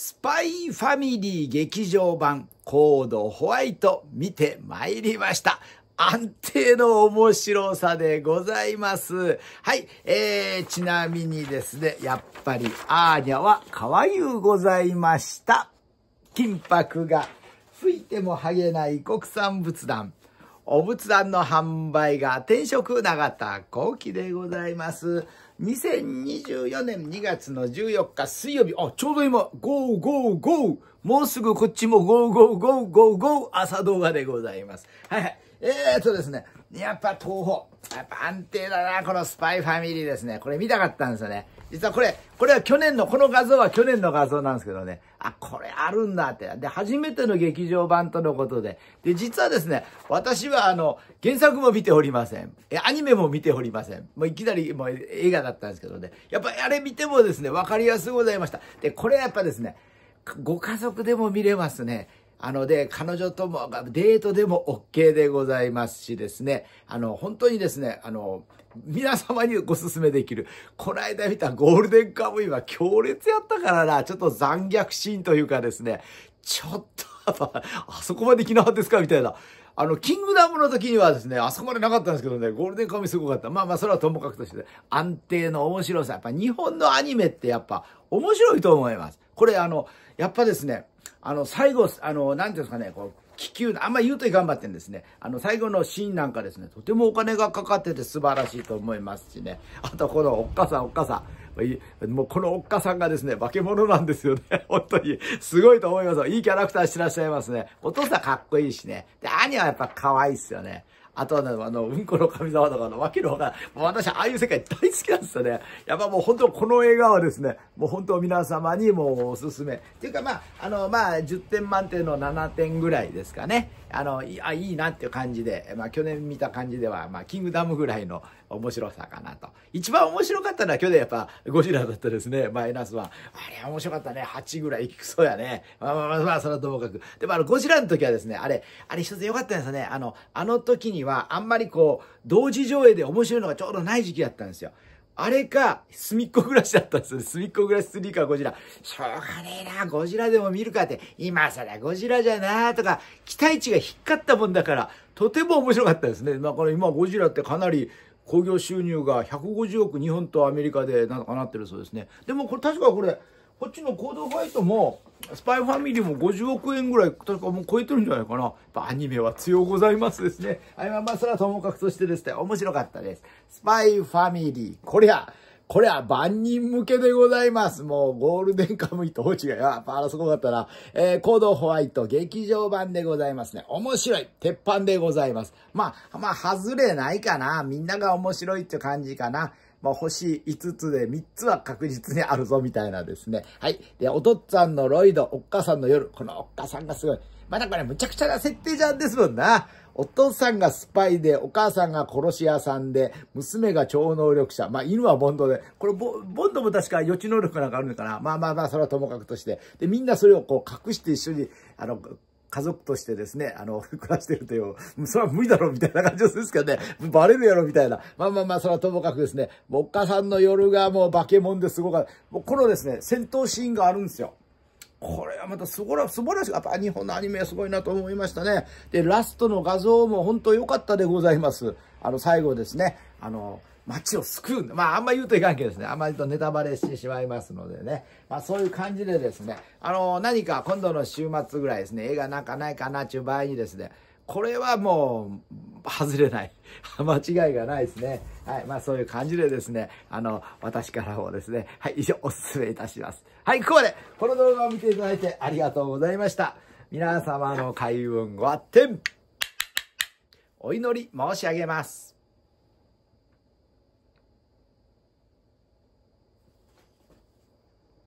スパイファミリー劇場版コードホワイト見てまいりました。安定の面白さでございます。はい。えー、ちなみにですね、やっぱりアーニャは可愛うございました。金箔が吹いても剥げない国産仏壇。お仏壇の販売が転職永田後期でございます。2024年2月の14日水曜日。あ、ちょうど今、ゴーゴーゴーもうすぐこっちもゴーゴーゴーゴーゴー朝動画でございます。はいはい。えーとですね、やっぱ東宝。やっぱ安定だな、このスパイファミリーですね。これ見たかったんですよね。実はこれ、これは去年の、この画像は去年の画像なんですけどね。あ、これあるんだって。で、初めての劇場版とのことで。で、実はですね、私はあの、原作も見ておりません。え、アニメも見ておりません。もういきなり、もう映画だったんですけどね。やっぱあれ見てもですね、わかりやすくございました。で、これやっぱですね、ご家族でも見れますね。あので、彼女とも、デートでも OK でございますしですね、あの、本当にですね、あの、皆様にご勧めできる。この間見たゴールデンカムイは強烈やったからな、ちょっと残虐シーンというかですね、ちょっと、あそこまで来なかったですかみたいな。あの、キングダムの時にはですね、あそこまでなかったんですけどね、ゴールデンカムイすごかった。まあまあ、それはともかくとして、安定の面白さ。やっぱ日本のアニメってやっぱ面白いと思います。これあの、やっぱですね、あの、最後、あの、なんていうんですかね、こう、気球、あんま言うといかんばってんですね。あの、最後のシーンなんかですね、とてもお金がかかってて素晴らしいと思いますしね。あと、このおっかさん、おっかさん。もう、このおっかさんがですね、化け物なんですよね。本当に。すごいと思いますいいキャラクターしてらっしゃいますね。お父さんかっこいいしね。で、兄はやっぱ可愛いっすよね。あとはね、あの、うんこの神様とかのわけのわかもう私、ああいう世界大好きなんですよね。やっぱもう本当この映画はですね、もう本当皆様にもうおすすめ。っていうかまあ、あの、まあ、10点満点の7点ぐらいですかね。あの、いあいいなっていう感じで、まあ去年見た感じでは、まあ、キングダムぐらいの面白さかなと。一番面白かったのは去年やっぱゴジラだったですね、マイナスは。あれ面白かったね。8ぐらい行くそうやね。まあまあまあ、まあ、それはともかく。でもあの、ゴジラの時はですね、あれ、あれ一つ良かったんですよね。あの、あの時には、あんまりこう、同時上映で面白いのがちょうどない時期だったんですよ。あれか、隅っこ暮らしだったんですよ。隅っこ暮らし3かゴジラ。しょうがねえな、ゴジラでも見るかって、今更ゴジラじゃなーとか、期待値が低かったもんだから、とても面白かったですね。だから今ゴジラってかなり、興行収入が150億日本とアメリカでなんかなってるそうですね。でもこれ確かこれ、こっちのコードファイトも、スパイファミリーも50億円ぐらい、確かもう超えてるんじゃないかな。やっぱアニメは強ございますですね。あれはまあそれはともかくとしてですね、面白かったです。スパイファミリー、こりゃ、これは万人向けでございます。もうゴールデンカムイと大違い。やっぱあらすごかったな。えー、コードホワイト劇場版でございますね。面白い。鉄板でございます。まあ、まあ、外れないかな。みんなが面白いって感じかな。まあ、星5つで3つは確実にあるぞみたいなですね。はい。で、お父さんのロイド、おっかさんの夜。このおっかさんがすごい。まだこれむちゃくちゃな設定じゃんですもんな。お父さんがスパイで、お母さんが殺し屋さんで、娘が超能力者。まあ、犬はボンドで。これボ、ボンドも確か予知能力なんかあるのかな。まあまあまあ、それはともかくとして。で、みんなそれをこう隠して一緒に、あの、家族としてですね、あの、暮らしてるという、それは無理だろうみたいな感じですけどね、バレるやろみたいな。まあまあまあ、それはともかくですね、もっかさんの夜がもう化け物ですごかった。もうこのですね、戦闘シーンがあるんですよ。これはまたすごら、素晴らしい。やっぱ日本のアニメはすごいなと思いましたね。で、ラストの画像も本当良かったでございます。あの、最後ですね、あの、街を救うんだ。まあ、あんま言うといかんけどですね。あんまりとネタバレしてしまいますのでね。まあ、そういう感じでですね。あの、何か今度の週末ぐらいですね、映画なんかないかなっていう場合にですね、これはもう、外れない。間違いがないですね。はい。まあ、そういう感じでですね、あの、私からもですね、はい、以上、お勧めいたします。はい、ここまで、この動画を見ていただいてありがとうございました。皆様の開運ごあっお祈り申し上げます。